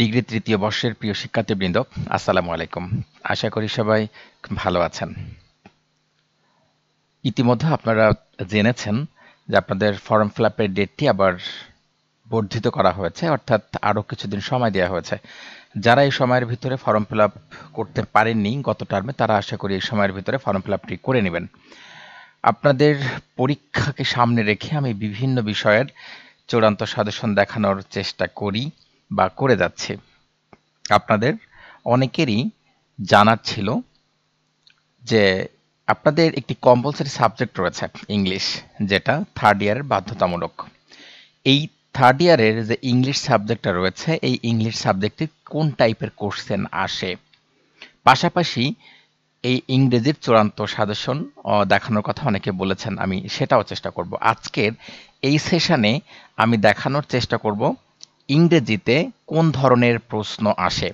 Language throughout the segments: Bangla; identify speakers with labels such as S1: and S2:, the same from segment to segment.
S1: ডিগ্রি তৃতীয় বর্ষের প্রিয় শিক্ষার্থীবৃন্দ আসসালামু আলাইকুম আশা করি সবাই ভালো আছেন ইতিমধ্যে আপনারা জেনেছেন যে আপনাদের ফর্ম আপের ডেটটি আবার বর্ধিত করা হয়েছে অর্থাৎ আরও কিছুদিন সময় দেওয়া হয়েছে যারা এই সময়ের ভিতরে ফর্ম ফিল করতে পারেননি গত টার্মে তারা আশা করি এই সময়ের ভিতরে ফর্ম ফিল আপটি করে নেবেন আপনাদের পরীক্ষাকে সামনে রেখে আমি বিভিন্ন বিষয়ের চূড়ান্ত সাজেশন দেখানোর চেষ্টা করি বা করে যাচ্ছে আপনাদের অনেকেরই জানার ছিল যে আপনাদের একটি কম্পালসারি সাবজেক্ট রয়েছে ইংলিশ যেটা থার্ড ইয়ারের বাধ্যতামূলক এই থার্ড ইয়ারের যে ইংলিশ সাবজেক্টটা রয়েছে এই ইংলিশ সাবজেক্টে কোন টাইপের কোশ্চেন আসে পাশাপাশি এই ইংরেজির চূড়ান্ত সাজেশন দেখানোর কথা অনেকে বলেছেন আমি সেটাও চেষ্টা করব আজকের এই সেশনে আমি দেখানোর চেষ্টা করব ইংরেজিতে কোন ধরনের প্রশ্ন আসে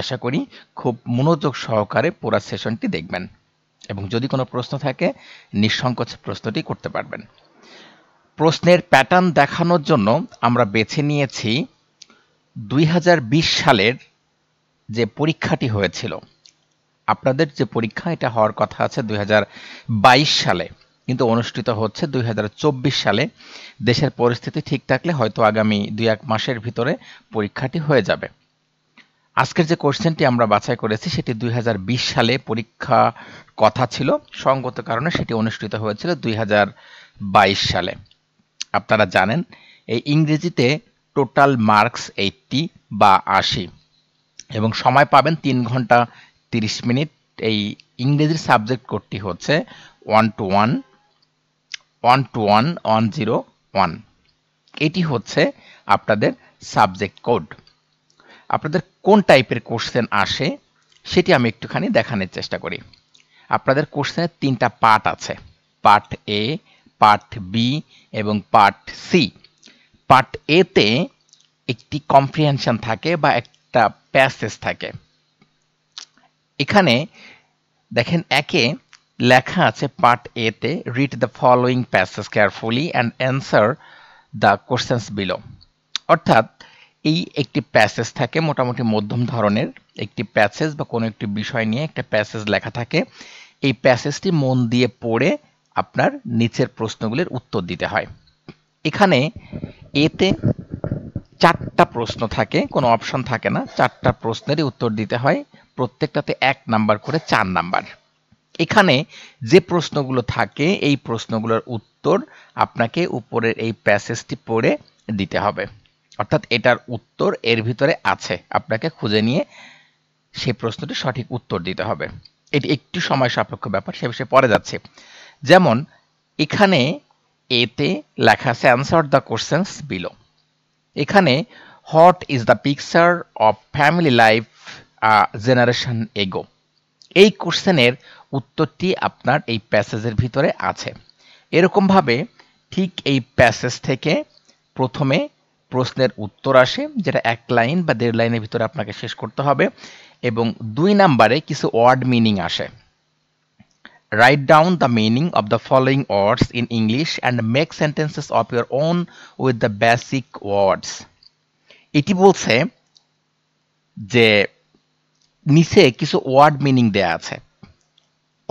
S1: আশা করি খুব মনোযোগ সহকারে পুরো সেশনটি দেখবেন এবং যদি কোনো প্রশ্ন থাকে নিঃসংকোচ প্রশ্নটি করতে পারবেন প্রশ্নের প্যাটার্ন দেখানোর জন্য আমরা বেছে নিয়েছি দুই সালের যে পরীক্ষাটি হয়েছিল আপনাদের যে পরীক্ষা এটা হওয়ার কথা আছে দুই সালে কিন্তু অনুষ্ঠিত হচ্ছে দুই সালে দেশের পরিস্থিতি ঠিক থাকলে হয়তো আগামী দুই এক মাসের ভিতরে পরীক্ষাটি হয়ে যাবে আজকের যে কোশ্চেনটি আমরা বাছাই করেছি সেটি দুই সালে পরীক্ষা কথা ছিল সঙ্গত কারণে সেটি অনুষ্ঠিত হয়েছিল দুই সালে আপনারা জানেন এই ইংরেজিতে টোটাল মার্কস এইটটি বা আশি এবং সময় পাবেন তিন ঘন্টা তিরিশ মিনিট এই ইংরেজির সাবজেক্ট কোডটি হচ্ছে one two one one two one one zero one এটি হচ্ছে আপনাদের সাবজেক্ট কোড আপনাদের কোন টাইপের কোশ্চেন আসে সেটি আমি একটুখানি দেখানোর চেষ্টা করি আপনাদের কোশ্চেনের তিনটা পার্ট আছে পার্ট এ পার্ট বি এবং পার্ট সি পার্ট এতে একটি কম্প্রিহেনশন থাকে বা একটা প্যাসেজ থাকে এখানে দেখেন একে লেখা আছে পার্ট এ তে read the following passage carefully and answer the questions below অর্থাৎ এই একটি প্যাসেজ থাকে মোটামুটি মধ্যম ধরনের একটি প্যাসেজ বা কোনো একটি বিষয় নিয়ে একটা প্যাসেজ লেখা থাকে এই প্যাসেজটি মন দিয়ে পড়ে আপনার নিচের প্রশ্নগুলির উত্তর দিতে হয় এখানে এতে চারটা প্রশ্ন থাকে কোনো অপশন থাকে না চারটা প্রশ্নেরই উত্তর দিতে হয় প্রত্যেকটাতে এক নাম্বার করে চার নাম্বার এখানে যে প্রশ্নগুলো থাকে এই প্রশ্নগুলোর উত্তর আপনাকে উপরের এই প্যাসেজটি পড়ে দিতে হবে অর্থাৎ এটার উত্তর এর ভিতরে আছে আপনাকে খুঁজে নিয়ে সেই প্রশ্নটি সঠিক উত্তর দিতে হবে এটি একটু সময় সাপেক্ষ ব্যাপার সে বিষয়ে পরে যাচ্ছে যেমন এখানে এতে লেখা আছে অ্যান্সার দ্য কোশ্চেন্স বিলো এখানে what is the picture of family life generation ago এই কোশ্চেনের উত্তরটি আপনার এই প্যাসেজের ভিতরে আছে এরকমভাবে ঠিক এই প্যাসেজ থেকে প্রথমে প্রশ্নের উত্তর আসে যেটা এক লাইন বা দেড় লাইনের ভিতরে আপনাকে শেষ করতে হবে এবং দুই নাম্বারে কিছু ওয়ার্ড মিনিং আসে write down the meaning of the following words in English and make sentences of your own with the basic words এটি বলছে যে নিচে কিছু ওয়ার্ড মিনিং দেয়া আছে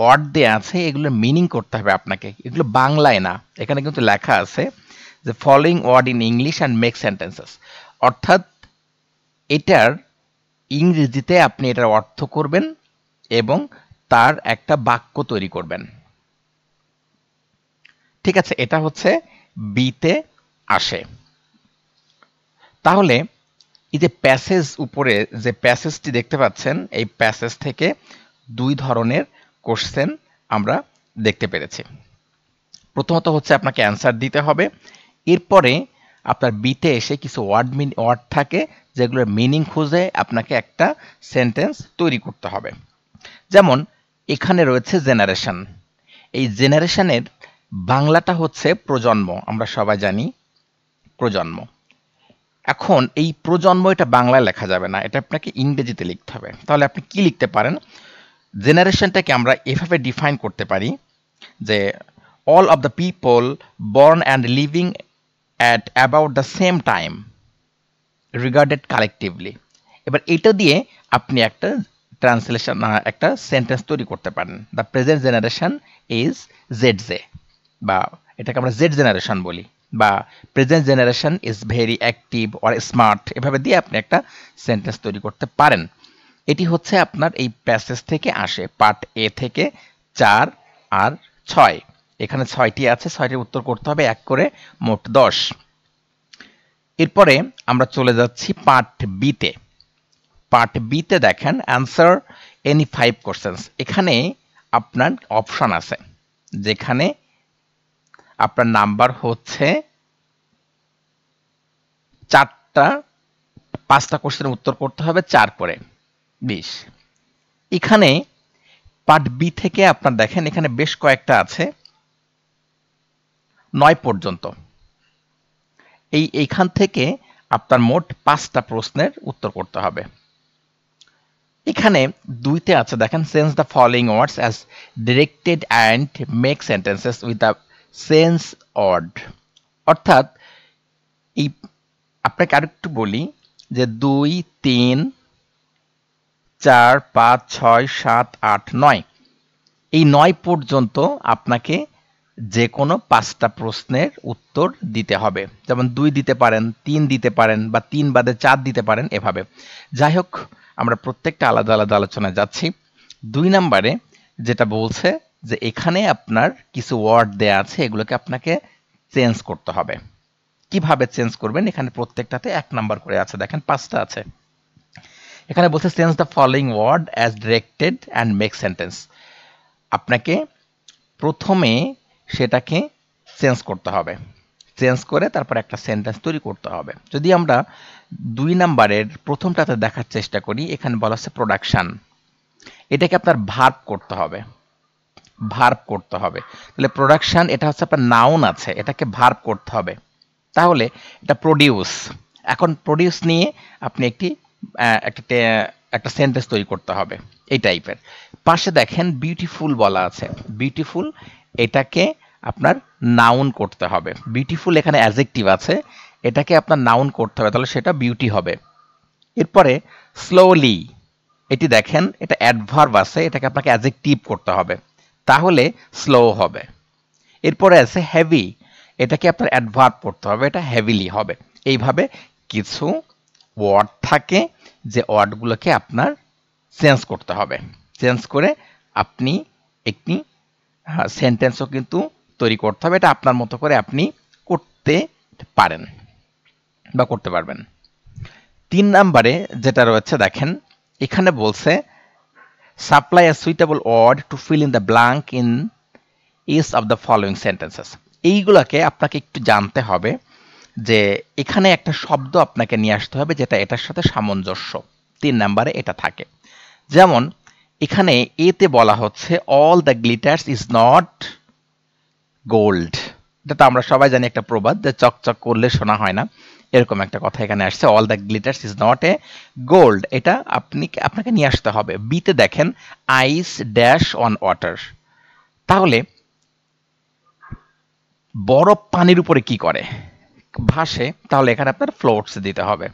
S1: ওয়ার্ড দেওয়া আছে এগুলোর মিনিং করতে হবে আপনাকে এগুলো বাংলায় না এখানে কিন্তু লেখা আছে যে following word in English and make sentences অর্থাৎ এটার ইংরেজিতে আপনি এটার অর্থ করবেন এবং তার একটা বাক্য তৈরি করবেন ঠিক আছে এটা হচ্ছে বিতে আসে তাহলে এই যে প্যাসেজ উপরে যে প্যাসেজটি দেখতে পাচ্ছেন এই প্যাসেজ থেকে দুই ধরনের কোশ্চেন আমরা দেখতে পেরেছি প্রথমত হচ্ছে আপনাকে অ্যান্সার দিতে হবে এরপরে আপনার বিতে এসে কিছু ওয়ার্ড মিন ওয়ার্ড থাকে যেগুলোর মিনিং খুঁজে আপনাকে একটা সেন্টেন্স তৈরি করতে হবে যেমন এখানে রয়েছে জেনারেশান এই জেনারেশানের বাংলাটা হচ্ছে প্রজন্ম আমরা সবাই জানি প্রজন্ম এখন এই প্রজন্ম এটা বাংলায় লেখা যাবে না এটা আপনাকে ইংরেজিতে লিখতে হবে তাহলে আপনি কি লিখতে পারেন জেনারেশনটাকে আমরা এভাবে ডিফাইন করতে পারি যে all of the people born and living at about the same time regarded collectively এবার এটা দিয়ে আপনি একটা ট্রান্সলেশন একটা সেন্টেন্স তৈরি করতে পারেন the present generation is Z Z বা এটাকে আমরা জেড জেনারেশন বলি বা present generation is very active or smart এভাবে দিয়ে আপনি একটা সেন্টেন্স তৈরি করতে পারেন এটি হচ্ছে আপনার এই প্যাসেজ থেকে আসে পার্ট এ থেকে চার আর ছয় এখানে ছয়টি আছে ছয়টির উত্তর করতে হবে এক করে মোট দশ এরপরে আমরা চলে যাচ্ছি পার্ট বিতে পার্ট বিতে দেখেন অ্যান্সার এনি ফাইভ কোশ্চেন্স এখানে আপনার অপশান আছে যেখানে আপনার নাম্বার হচ্ছে চারটা পাঁচটা কোশ্চেনের উত্তর করতে হবে চার করে বিশ এখানে পার্ট বি থেকে আপনার দেখেন এখানে বেশ কয়েকটা আছে নয় পর্যন্ত এই এইখান থেকে আপনার মোট পাঁচটা প্রশ্নের উত্তর করতে হবে এখানে দুইতে আছে দেখেন sense the following words as directed and make sentences with the sense word অর্থাৎ এই আপনাকে আরেকটু বলি যে দুই তিন চার পাঁচ ছয় সাত আট নয় এই নয় পর্যন্ত আপনাকে যে কোনো পাঁচটা প্রশ্নের উত্তর দিতে হবে যেমন দুই দিতে পারেন তিন দিতে পারেন বা তিন বাদে চার দিতে পারেন এভাবে যাই হোক আমরা প্রত্যেকটা আলাদা আলাদা আলোচনায় যাচ্ছি দুই নম্বরে যেটা বলছে যে এখানে আপনার কিছু ওয়ার্ড দেয়া আছে এগুলোকে আপনাকে চেঞ্জ করতে হবে কিভাবে চেঞ্জ করবেন এখানে প্রত্যেকটাতে এক নাম্বার করে আছে দেখেন পাঁচটা আছে এখানে বলছে sense the following word as directed and make sentence আপনাকে প্রথমে সেটাকে চেঞ্জ করতে হবে চেঞ্জ করে তারপর একটা সেন্টেন্স তৈরি করতে হবে যদি আমরা দুই নাম্বারের প্রথমটাতে দেখার চেষ্টা করি এখানে বলা হচ্ছে প্রোডাকশান এটাকে আপনার ভার্ব করতে হবে ভার্ব করতে হবে তাহলে প্রোডাকশান এটা হচ্ছে আপনার নাউন আছে এটাকে ভার্ব করতে হবে তাহলে এটা প্রডিউস এখন প্রডিউস নিয়ে আপনি একটি একটা একটা সেন্টেন্স তৈরি করতে হবে এই টাইপের পাশে দেখেন বিউটিফুল বলা আছে বিউটিফুল এটাকে আপনার নাউন করতে হবে বিউটিফুল এখানে অ্যাজেকটিভ আছে এটাকে আপনার নাউন করতে হবে তাহলে সেটা বিউটি হবে এরপরে স্লোলি এটি দেখেন এটা অ্যাডভার্ব আছে এটাকে আপনাকে অ্যাজেকটিভ করতে হবে তাহলে স্লো হবে এরপরে আছে হেভি এটাকে আপনার অ্যাডভার্ব করতে হবে এটা হেভিলি হবে এইভাবে কিছু ওয়ার্ড থাকে যে ওয়ার্ডগুলোকে আপনার চেঞ্জ করতে হবে চেঞ্জ করে আপনি একটি সেন্টেন্সও হ্যাঁ, কিন্তু তৈরি করতে হবে এটা আপনার মতো করে আপনি করতে পারেন বা করতে পারবেন তিন নাম্বারে যেটা রয়েছে দেখেন এখানে বলছে supply a suitable word to fill in the blank in each of the following sentences এইগুলোকে আপনাকে একটু জানতে হবে যে এখানে একটা শব্দ আপনাকে নিয়ে আসতে হবে যেটা এটার সাথে সামঞ্জস্য তিন নাম্বারে এটা থাকে যেমন এখানে এতে বলা হচ্ছে all the glitters is not gold এটা তো আমরা সবাই জানি একটা প্রবাদ যে চকচক করলে শোনা হয় না এরকম একটা কথা এখানে আসছে all the glitters is not a gold এটা আপনি আপনাকে নিয়ে আসতে হবে বিতে দেখেন আইস ড্যাশ অন ওয়াটার তাহলে বরফ পানির উপরে কি করে ভাসে তাহলে এখানে আপনার ফ্লোটস দিতে হবে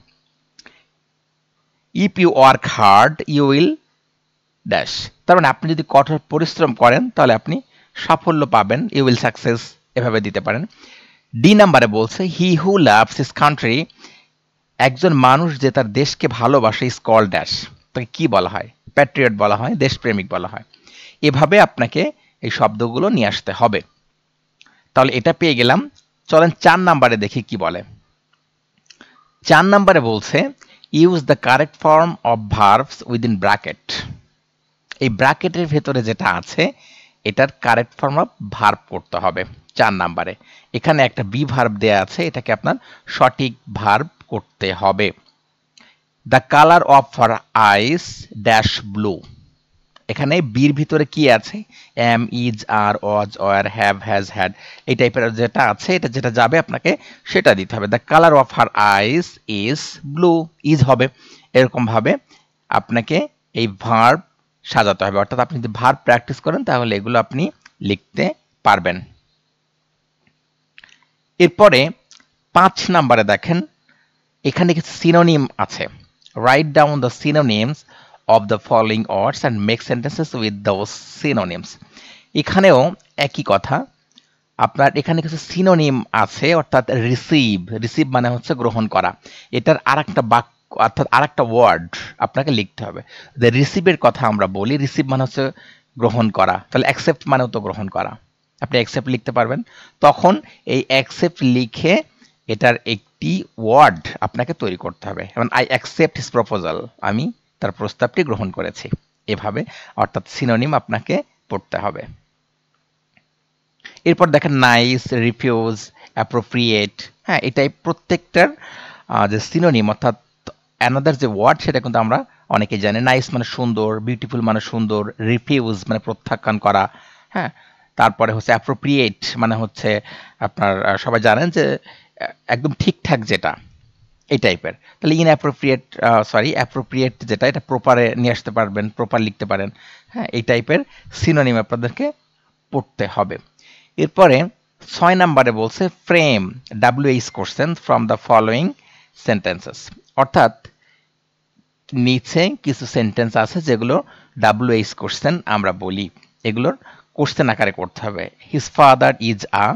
S1: if you work hard you will dash তার মানে আপনি যদি কঠোর পরিশ্রম করেন তাহলে আপনি সাফল্য পাবেন ইউ উইল সাকসেস এভাবে দিতে পারেন ডি নাম্বারে বলছে হি হু লাভস ইস কান্ট্রি একজন মানুষ যে তার দেশকে ভালোবাসে ইস কল ড্যাশ তাকে কী বলা হয় প্যাট্রিয়ট বলা হয় দেশপ্রেমিক বলা হয় এভাবে আপনাকে এই শব্দগুলো নিয়ে আসতে হবে তাহলে এটা পেয়ে গেলাম চলেন চার নাম্বারে দেখি কি বলে চার নাম্বারে বলছে use the correct form of verbs within bracket এই ব্র্যাকেটের ভেতরে যেটা আছে এটার কারেক্ট ফর্ম অফ ভার্ব করতে হবে চার নাম্বারে এখানে একটা বি ভার্ব দেয়া আছে এটাকে আপনার সঠিক ভার্ব করতে হবে the colour of her eyes dash blue এখানে বির ভিতরে কি আছে এম ইজ আর অজ অয়ার হ্যাভ হ্যাজ হ্যাড এই টাইপের যেটা আছে এটা যেটা যাবে আপনাকে সেটা দিতে হবে the colour of her eyes is blue is হবে এরকমভাবে আপনাকে এই ভার্ব সাজাতে হবে অর্থাৎ আপনি যদি ভার্ব প্র্যাকটিস করেন তাহলে এগুলো আপনি লিখতে পারবেন এরপরে পাঁচ নাম্বারে দেখেন এখানে কিছু সিনোনিম আছে write down the synonyms of the following words and make sentences with those synonyms এখানেও একই কথা আপনার এখানে কিছু সিনোনিম আছে অর্থাৎ রিসিভ রিসিভ মানে হচ্ছে গ্রহণ করা এটার আর একটা বাক্য অর্থাৎ আর একটা ওয়ার্ড আপনাকে লিখতে হবে যে রিসিভের কথা আমরা বলি রিসিভ মানে হচ্ছে গ্রহণ করা তাহলে অ্যাকসেপ্ট মানেও তো গ্রহণ করা আপনি অ্যাকসেপ্ট লিখতে পারবেন তখন এই অ্যাকসেপ্ট লিখে এটার একটি ওয়ার্ড আপনাকে তৈরি করতে হবে এবং আই অ্যাকসেপ্ট হিস প্রপোজাল আমি তার প্রস্তাবটি গ্রহণ করেছি এভাবে অর্থাৎ সিনোনিম আপনাকে পড়তে হবে এরপর দেখেন নাইস রিফিউজ অ্যাপ্রোপ্রিয়েট হ্যাঁ এটাই প্রত্যেকটার যে সিনোনিম অর্থাৎ অ্যানাদার যে ওয়ার্ড সেটা কিন্তু আমরা অনেকে জানি নাইস মানে সুন্দর বিউটিফুল মানে সুন্দর রিফিউজ মানে প্রত্যাখ্যান করা হ্যাঁ তারপরে হচ্ছে অ্যাপ্রোপ্রিয়েট মানে হচ্ছে আপনার সবাই জানেন যে একদম ঠিকঠাক যেটা এই টাইপের তাহলে ইনঅ্যাপ্রোপ্রিয়েট সরি অ্যাপ্রোপ্রিয়েট যেটা এটা প্রপারে নিয়ে আসতে পারবেন প্রপার লিখতে পারেন হ্যাঁ এই টাইপের সিনোনিম আপনাদেরকে পড়তে হবে এরপরে ছয় নাম্বারে বলছে frame H question from the following sentences অর্থাৎ নিচে কিছু সেন্টেন্স আছে যেগুলো এইচ কোশ্চেন আমরা বলি এগুলোর কোশ্চেন আকারে করতে হবে his father is a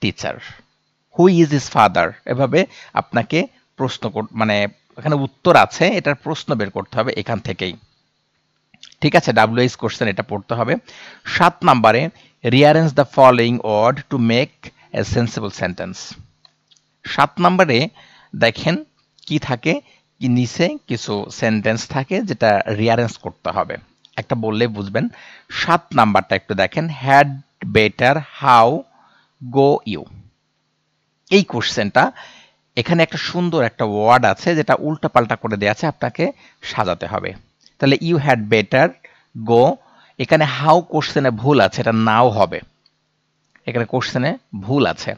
S1: teacher who is his father এভাবে আপনাকে প্রশ্ন মানে এখানে উত্তর আছে এটার প্রশ্ন বের করতে হবে এখান থেকেই ঠিক আছে ডাব্লিউএস কোশ্চেন এটা পড়তে হবে সাত নাম্বারে rearrange the following word to make a sensible sentence সাত নাম্বারে দেখেন কি থাকে কি নিচে কিছু সেন্টেন্স থাকে যেটা রিয়ারেঞ্জ করতে হবে একটা বললে বুঝবেন সাত নাম্বারটা একটু দেখেন had better how go you এই কোশ্চেনটা এখানে একটা সুন্দর একটা ওয়ার্ড আছে যেটা উল্টা পাল্টা করে দেওয়া আছে আপনাকে সাজাতে হবে তাহলে ইউ হ্যাড বেটার গো এখানে হাউ কোশ্চেনে ভুল আছে এটা নাও হবে এখানে কোশ্চেনে ভুল আছে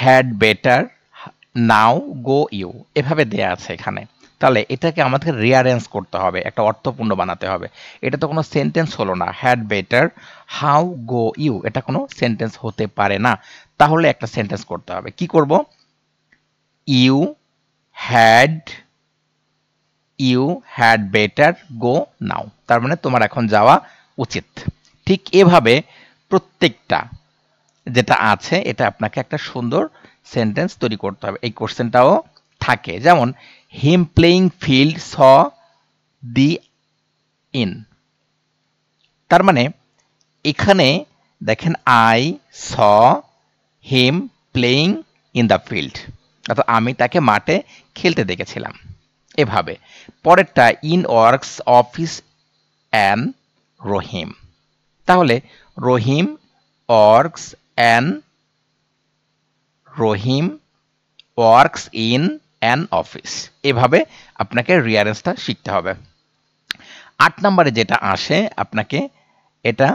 S1: had better now go you এভাবে দেয়া আছে এখানে তাহলে এটাকে আমাদের রিয়ারেঞ্জ করতে হবে একটা অর্থপূর্ণ বানাতে হবে এটা তো কোনো সেন্টেন্স হলো না had better how go you এটা কোনো সেন্টেন্স হতে পারে না তাহলে একটা সেন্টেন্স করতে হবে কি করব you had you had better go now তার মানে তোমার এখন যাওয়া উচিত ঠিক এভাবে প্রত্যেকটা যেটা আছে এটা আপনাকে একটা সুন্দর সেন্টেন্স তৈরি করতে হবে এই কোশ্চেনটাও থাকে যেমন him playing field saw the in তার মানে এখানে দেখেন I saw him playing in the field অর্থাৎ আমি তাকে মাঠে খেলতে দেখেছিলাম এভাবে পরেরটা in works office an Rahim তাহলে Rahim works an Rahim works in an office এভাবে আপনাকে রিয়ারেন্সটা শিখতে হবে আট নম্বরে যেটা আসে আপনাকে এটা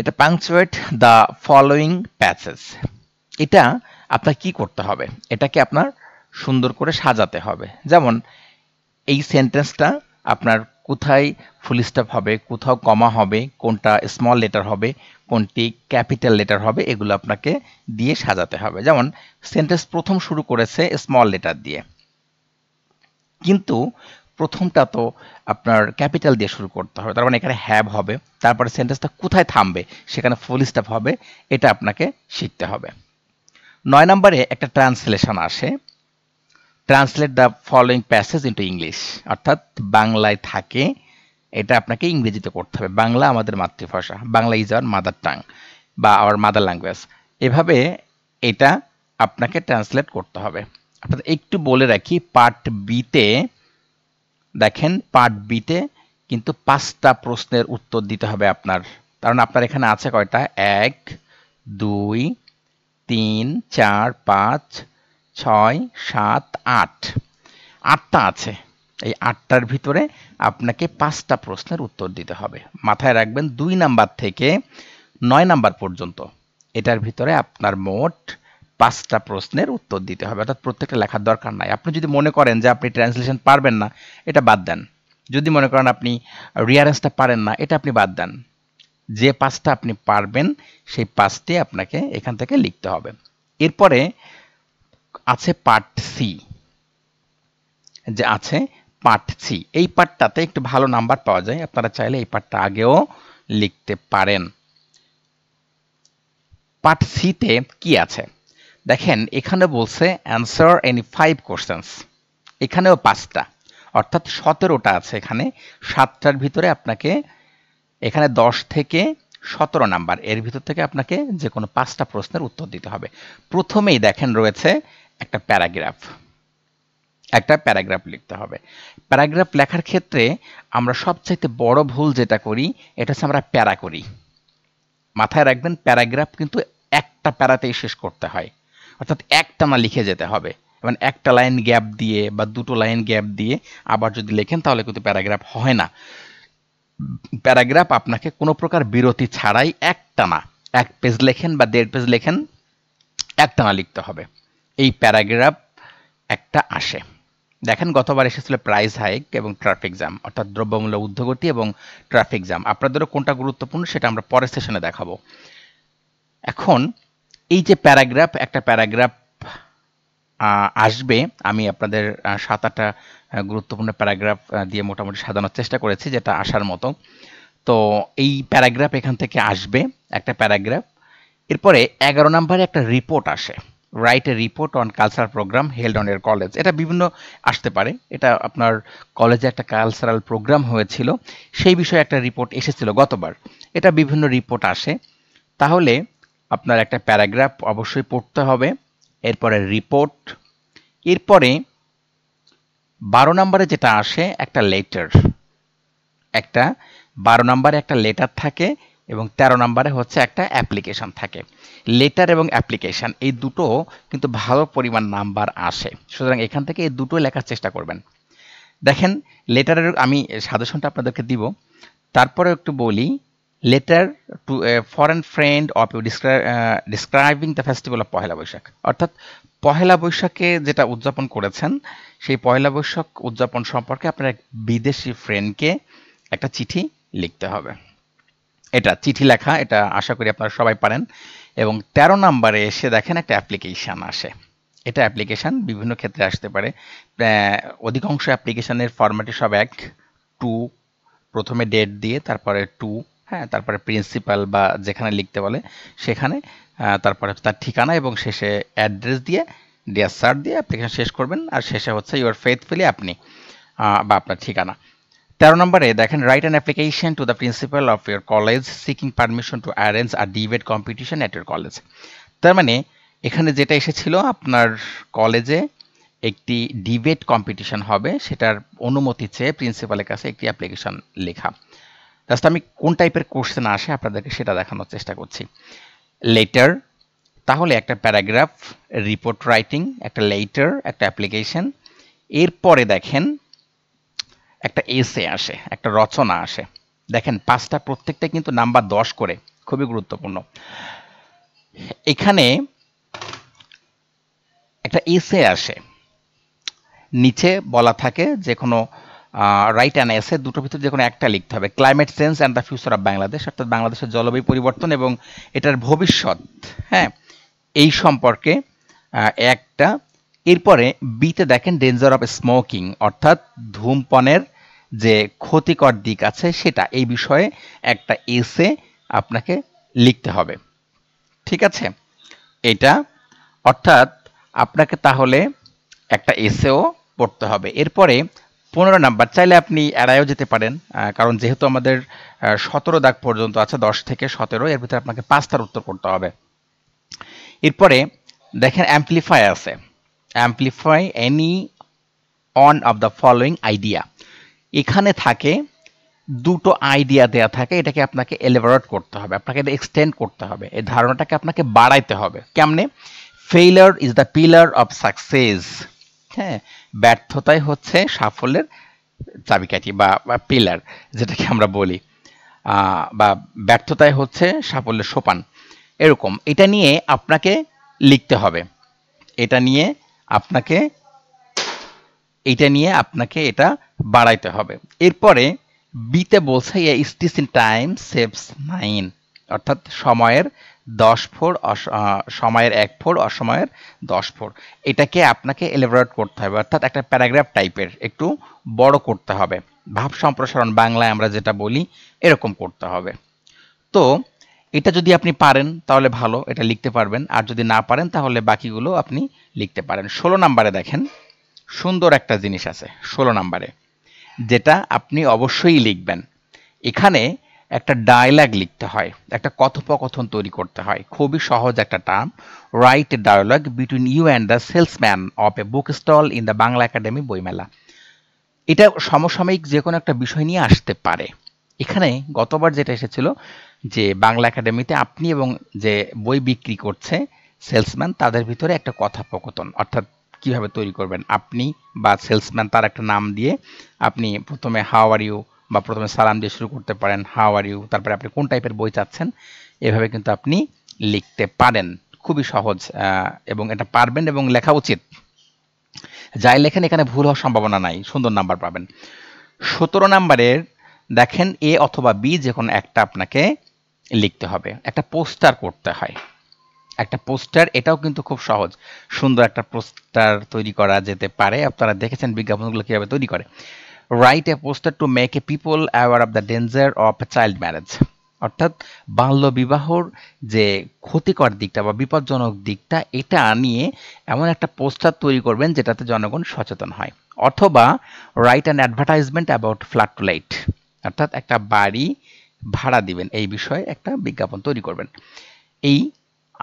S1: এটা পাংচুয়েট দ্য ফলোয়িং প্যাসেজ এটা আপনার কি করতে হবে এটাকে আপনার সুন্দর করে সাজাতে হবে যেমন এই সেন্টেন্সটা আপনার কোথায় ফুল স্টপ হবে কোথাও কমা হবে কোনটা স্মল লেটার হবে কোনটি ক্যাপিটাল লেটার হবে এগুলো আপনাকে দিয়ে সাজাতে হবে যেমন সেন্টেন্স প্রথম শুরু করেছে স্মল লেটার দিয়ে কিন্তু প্রথমটা তো আপনার ক্যাপিটাল দিয়ে শুরু করতে হবে তার মানে এখানে হ্যাব হবে তারপরে সেন্টেন্সটা কোথায় থামবে সেখানে ফুল স্টপ হবে এটা আপনাকে শিখতে হবে নয় নম্বরে একটা ট্রান্সলেশন আসে translate the following passage into English অর্থাৎ বাংলায় থাকে এটা আপনাকে ইংরেজিতে করতে হবে বাংলা আমাদের মাতৃভাষা Bangla is our mother tongue বা আওয়ার মাদার ল্যাঙ্গুয়েজ এভাবে এটা আপনাকে ট্রান্সলেট করতে হবে অর্থাৎ একটু বলে রাখি পার্ট বিতে দেখেন পার্ট বিতে কিন্তু পাঁচটা প্রশ্নের উত্তর দিতে হবে আপনার কারণ আপনার এখানে আছে কয়টা এক দুই তিন চার পাঁচ ছয় সাত আট আটটা আছে এই আটটার ভিতরে আপনাকে পাঁচটা প্রশ্নের উত্তর দিতে হবে মাথায় রাখবেন দুই নাম্বার থেকে নয় নাম্বার পর্যন্ত এটার ভিতরে আপনার মোট পাঁচটা প্রশ্নের উত্তর দিতে হবে অর্থাৎ প্রত্যেকটা লেখার দরকার নাই আপনি যদি মনে করেন যে আপনি ট্রান্সলেশন পারবেন না এটা বাদ দেন যদি মনে করেন আপনি রিয়ারেন্সটা পারেন না এটা আপনি বাদ দেন যে পাঁচটা আপনি পারবেন সেই পাঁচটি আপনাকে এখান থেকে লিখতে হবে এরপরে আছে পার্ট সি যে আছে পার্ট সি এই পার্টটাতে একটু ভালো নাম্বার পাওয়া যায় আপনারা চাইলে এই পার্টটা আগেও লিখতে পারেন পার্ট সিতে কি আছে দেখেন এখানে বলছে অ্যান্সার এনি ফাইভ কোশ্চেন্স এখানেও পাঁচটা অর্থাৎ সতেরোটা আছে এখানে সাতটার ভিতরে আপনাকে এখানে 10 থেকে সতেরো নাম্বার এর ভিতর থেকে আপনাকে যে কোনো পাঁচটা প্রশ্নের উত্তর দিতে হবে প্রথমেই দেখেন রয়েছে একটা প্যারাগ্রাফ একটা প্যারাগ্রাফ লিখতে হবে প্যারাগ্রাফ লেখার ক্ষেত্রে আমরা সবচাইতে বড় ভুল যেটা করি এটা হচ্ছে আমরা প্যারা করি মাথায় রাখবেন প্যারাগ্রাফ কিন্তু একটা প্যারাতেই শেষ করতে হয় অর্থাৎ একটা না লিখে যেতে হবে এবং একটা লাইন গ্যাপ দিয়ে বা দুটো লাইন গ্যাপ দিয়ে আবার যদি লেখেন তাহলে কিন্তু প্যারাগ্রাফ হয় না প্যারাগ্রাফ আপনাকে কোনো প্রকার বিরতি ছাড়াই একটানা এক পেজ লেখেন বা দেড় পেজ লেখেন একটানা লিখতে হবে এই প্যারাগ্রাফ একটা আসে দেখেন গতবার এসেছিল প্রাইস হাইক এবং ট্রাফিক জ্যাম অর্থাৎ দ্রব্যমূল্য ঊর্ধ্বগতি এবং ট্রাফিক জ্যাম আপনাদেরও কোনটা গুরুত্বপূর্ণ সেটা আমরা পরের সেশনে দেখাবো এখন এই যে প্যারাগ্রাফ একটা প্যারাগ্রাফ আসবে আমি আপনাদের সাত আটটা গুরুত্বপূর্ণ প্যারাগ্রাফ দিয়ে মোটামুটি সাজানোর চেষ্টা করেছি যেটা আসার মতো তো এই প্যারাগ্রাফ এখান থেকে আসবে একটা প্যারাগ্রাফ এরপরে এগারো নম্বরে একটা রিপোর্ট আসে write a report on cultural programme held on your college এটা বিভিন্ন আসতে পারে এটা আপনার কলেজে একটা কালচারাল প্রোগ্রাম হয়েছিল সেই বিষয়ে একটা রিপোর্ট এসেছিল গতবার এটা বিভিন্ন রিপোর্ট আসে তাহলে আপনার একটা প্যারাগ্রাফ অবশ্যই পড়তে হবে এরপরে রিপোর্ট এরপরে বারো নম্বরে যেটা আসে একটা লেটার একটা বারো নম্বরে একটা লেটার থাকে এবং ১৩ নম্বরে হচ্ছে একটা অ্যাপ্লিকেশন থাকে লেটার এবং অ্যাপ্লিকেশন এই দুটো কিন্তু ভালো পরিমাণ নাম্বার আসে সুতরাং এখান থেকে এই দুটো লেখার চেষ্টা করবেন দেখেন লেটারের আমি সাজেশনটা আপনাদেরকে দিব তারপরে একটু বলি letter to a foreign friend of you describing the festival of Pohela Boishakh অর্থাৎ পহেলা বৈশাখে যেটা উদযাপন করেছেন সেই পহেলা বৈশাখ উদযাপন সম্পর্কে আপনার এক বিদেশি ফ্রেন্ডকে একটা চিঠি লিখতে হবে এটা চিঠি লেখা এটা আশা করি আপনারা সবাই পারেন এবং ১৩ নাম্বারে এসে দেখেন একটা অ্যাপ্লিকেশান আসে এটা অ্যাপ্লিকেশান বিভিন্ন ক্ষেত্রে আসতে পারে অধিকাংশ অ্যাপ্লিকেশানের ফরম্যাটে সব এক টু প্রথমে ডেট দিয়ে তারপরে টু হ্যাঁ তারপরে প্রিন্সিপাল বা যেখানে লিখতে বলে সেখানে তারপরে তার ঠিকানা এবং শেষে অ্যাড্রেস দিয়ে ডিয়ার স্যার দিয়ে অ্যাপ্লিকেশন শেষ করবেন আর শেষে হচ্ছে ইউর ফেথফুলি আপনি বা আপনার ঠিকানা তেরো নম্বরে দেখেন write an application to the principal of your college seeking permission to arrange a debate competition at your college তার মানে এখানে যেটা এসেছিল আপনার কলেজে একটি ডিবেট কম্পিটিশন হবে সেটার অনুমতি চেয়ে প্রিন্সিপালের কাছে একটি অ্যাপ্লিকেশন লেখা জাস্ট আমি কোন টাইপের কোশ্চেন আসে আপনাদেরকে সেটা দেখানোর চেষ্টা করছি লেটার তাহলে একটা প্যারাগ্রাফ রিপোর্ট রাইটিং একটা লেটার একটা অ্যাপ্লিকেশন এরপরে দেখেন একটা এসে আসে একটা রচনা আসে দেখেন পাঁচটা প্রত্যেকটা কিন্তু নাম্বার দশ করে খুবই গুরুত্বপূর্ণ এখানে একটা এসে আসে নিচে বলা থাকে যে কোনো রাইট অ্যান্ড এসে দুটোর ভিতরে যে কোনো একটা লিখতে হবে climate change and the future of Bangladesh অর্থাৎ বাংলাদেশের জলবায়ু পরিবর্তন এবং এটার ভবিষ্যৎ হ্যাঁ এই সম্পর্কে একটা এরপরে বিতে দেখেন ডেঞ্জার অফ স্মোকিং অর্থাৎ ধূমপানের যে ক্ষতিকর দিক আছে সেটা এই বিষয়ে একটা এসে আপনাকে লিখতে হবে ঠিক আছে এটা অর্থাৎ আপনাকে তাহলে একটা এসেও পড়তে হবে এরপরে পনেরো নাম্বার চাইলে আপনি এড়াইও যেতে পারেন কারণ যেহেতু আমাদের সতেরো দাগ পর্যন্ত আছে দশ থেকে সতেরো এর ভিতরে আপনাকে পাঁচটার উত্তর করতে হবে এরপরে দেখেন অ্যাম্পলিফাই আছে amplify any one of the following idea এখানে থাকে দুটো আইডিয়া দেয়া থাকে এটাকে আপনাকে এলেবরেট করতে হবে আপনাকে এটা এক্সটেন্ড করতে হবে এই ধারণাটাকে আপনাকে বাড়াইতে হবে কেমনে failure is the pillar of success হ্যাঁ ব্যর্থতাই হচ্ছে সাফল্যের চাবিকাঠি বা পিলার যেটাকে আমরা বলি বা ব্যর্থতাই হচ্ছে সাফল্যের সোপান এরকম এটা নিয়ে আপনাকে লিখতে হবে এটা নিয়ে আপনাকে এটা নিয়ে আপনাকে এটা বাড়াইতে হবে এরপরে বিতে বলছে stitch in time saves nine অর্থাৎ সময়ের দশ ফোর সময়ের এক ফোর অসময়ের দশ ফোর এটাকে আপনাকে এলেবরেট করতে হবে অর্থাৎ একটা প্যারাগ্রাফ টাইপের একটু বড় করতে হবে ভাব সম্প্রসারণ বাংলায় আমরা যেটা বলি এরকম করতে হবে তো এটা যদি আপনি পারেন তাহলে ভালো এটা লিখতে পারবেন আর যদি না পারেন তাহলে বাকিগুলো আপনি লিখতে পারেন ষোলো নাম্বারে দেখেন সুন্দর একটা জিনিস আছে ষোলো নাম্বারে যেটা আপনি অবশ্যই লিখবেন এখানে একটা ডায়লগ লিখতে হয় একটা কথোপকথন তৈরি করতে হয় খুবই সহজ একটা term write dialogue between you and the salesman of a book stall in the Bangla Academy বইমেলা এটা সমসাময়িক যে কোনো একটা বিষয় নিয়ে আসতে পারে এখানে গতবার যেটা এসেছিল যে বাংলা একাডেমিতে আপনি এবং যে বই বিক্রি করছে সেলসম্যান তাদের ভিতরে একটা কথোপকথন অর্থাৎ কিভাবে তৈরি করবেন আপনি বা সেলসম্যান তার একটা নাম দিয়ে আপনি প্রথমে হাওয়ার ইউ বা প্রথমে সালাম দিয়ে শুরু করতে পারেন হাও আর ইউ তারপরে আপনি কোন টাইপের বই চাচ্ছেন এভাবে কিন্তু আপনি লিখতে পারেন খুবই সহজ এবং এটা পারবেন এবং লেখা উচিত যাই লেখেন এখানে ভুল হওয়ার সম্ভাবনা নাই সুন্দর নাম্বার পাবেন সতেরো নাম্বারের দেখেন এ অথবা বি যে কোনো একটা আপনাকে লিখতে হবে একটা পোস্টার করতে হয় একটা পোস্টার এটাও কিন্তু খুব সহজ সুন্দর একটা পোস্টার তৈরি করা যেতে পারে আপনারা দেখেছেন বিজ্ঞাপনগুলো কীভাবে তৈরি করে write a poster to make a people aware of the danger of child marriage অর্থাৎ বাল্য বিবাহর যে ক্ষতিকর দিকটা বা বিপজ্জনক দিকটা এটা নিয়ে এমন একটা পোস্টার তৈরি করবেন যেটাতে জনগণ সচেতন হয় অথবা write an advertisement about flat light অর্থাৎ একটা বাড়ি ভাড়া দিবেন এই বিষয়ে একটা বিজ্ঞাপন তৈরি করবেন এই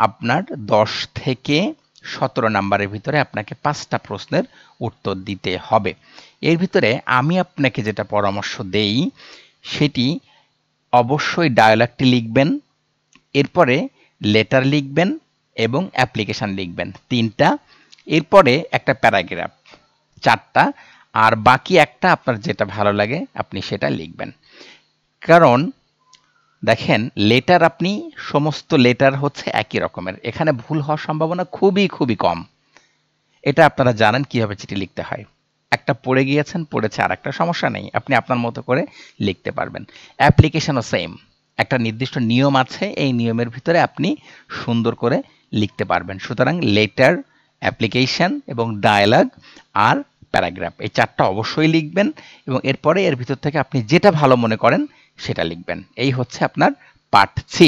S1: আপনার দশ থেকে সতেরো নাম্বারের ভিতরে আপনাকে পাঁচটা প্রশ্নের উত্তর দিতে হবে এর ভিতরে আমি আপনাকে যেটা পরামর্শ দেই সেটি অবশ্যই ডায়ালগটি লিখবেন এরপরে লেটার লিখবেন এবং অ্যাপ্লিকেশান লিখবেন তিনটা এরপরে একটা প্যারাগ্রাফ চারটা আর বাকি একটা আপনার যেটা ভালো লাগে আপনি সেটা লিখবেন কারণ দেখেন লেটার আপনি সমস্ত লেটার হচ্ছে একই রকমের এখানে ভুল হওয়ার সম্ভাবনা খুবই খুবই কম এটা আপনারা জানেন কিভাবে চিঠি লিখতে হয় একটা পড়ে গিয়েছেন পড়েছে আর একটা সমস্যা নেই আপনি আপনার মতো করে লিখতে পারবেন অ্যাপ্লিকেশনও সেম একটা নির্দিষ্ট নিয়ম আছে এই নিয়মের ভিতরে আপনি সুন্দর করে লিখতে পারবেন সুতরাং লেটার অ্যাপ্লিকেশন এবং ডায়ালগ আর প্যারাগ্রাফ এই চারটা অবশ্যই লিখবেন এবং এরপরে এর ভিতর থেকে আপনি যেটা ভালো মনে করেন সেটা লিখবেন এই হচ্ছে আপনার পার্ট সি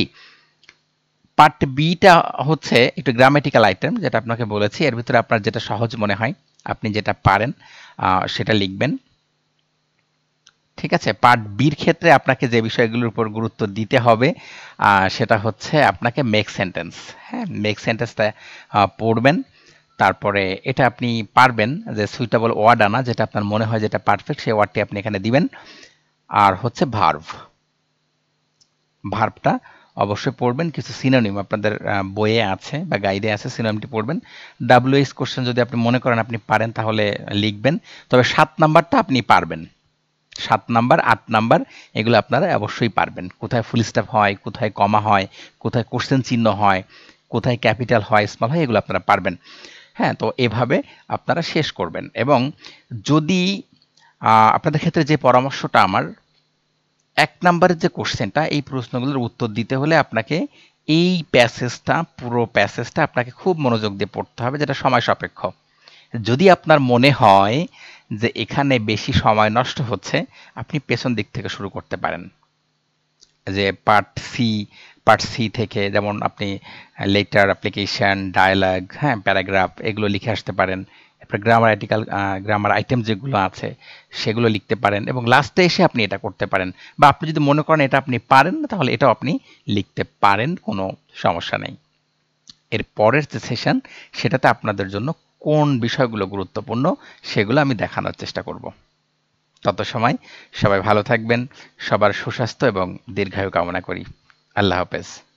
S1: পার্ট বিটা হচ্ছে একটু গ্রামেটিক্যাল আইটেম যেটা আপনাকে বলেছি এর ভিতরে আপনার যেটা সহজ মনে হয় আপনি যেটা পারেন সেটা লিখবেন ঠিক আছে পার্ট বির ক্ষেত্রে আপনাকে যে বিষয়গুলোর উপর গুরুত্ব দিতে হবে সেটা হচ্ছে আপনাকে মেক সেন্টেন্স হ্যাঁ মেক সেন্টেন্সটা পড়বেন তারপরে এটা আপনি পারবেন যে সুইটেবল ওয়ার্ড আনা যেটা আপনার মনে হয় যেটা পারফেক্ট সেই ওয়ার্ডটি আপনি এখানে দিবেন আর হচ্ছে ভার্ভ ভার্ভটা অবশ্যই পড়বেন কিছু সিনোনিম আপনাদের বইয়ে আছে বা গাইডে আছে সিনোনিমটি পড়বেন ডাব্লিউএস কোশ্চেন যদি আপনি মনে করেন আপনি পারেন তাহলে লিখবেন তবে সাত নাম্বারটা আপনি পারবেন সাত নাম্বার আট নাম্বার এগুলো আপনারা অবশ্যই পারবেন কোথায় ফুল স্টাপ হয় কোথায় কমা হয় কোথায় কোশ্চেন চিহ্ন হয় কোথায় ক্যাপিটাল হয় স্মল হয় এগুলো আপনারা পারবেন হ্যাঁ তো এভাবে আপনারা শেষ করবেন এবং যদি আপনাদের ক্ষেত্রে যে পরামর্শটা আমার এক নম্বরের যে কোশ্চেনটা এই প্রশ্নগুলোর উত্তর দিতে হলে আপনাকে এই প্যাসেজটা পুরো প্যাসেজটা আপনাকে খুব মনোযোগ দিয়ে পড়তে হবে যেটা সময় সাপেক্ষ যদি আপনার মনে হয় যে এখানে বেশি সময় নষ্ট হচ্ছে আপনি পেছন দিক থেকে শুরু করতে পারেন যে পার্ট সি পার্ট সি থেকে যেমন আপনি লেটার অ্যাপ্লিকেশান ডায়ালগ হ্যাঁ প্যারাগ্রাফ এগুলো লিখে আসতে পারেন এরপরে গ্রামার আর্টিকাল গ্রামার আইটেম যেগুলো আছে সেগুলো লিখতে পারেন এবং লাস্টে এসে আপনি এটা করতে পারেন বা আপনি যদি মনে করেন এটা আপনি পারেন না তাহলে এটাও আপনি লিখতে পারেন কোনো সমস্যা নেই এর পরের যে সেশন সেটাতে আপনাদের জন্য কোন বিষয়গুলো গুরুত্বপূর্ণ সেগুলো আমি দেখানোর চেষ্টা করব তত সময় সবাই ভালো থাকবেন সবার সুস্বাস্থ্য এবং দীর্ঘায়ু কামনা করি আল্লাহ হাফেজ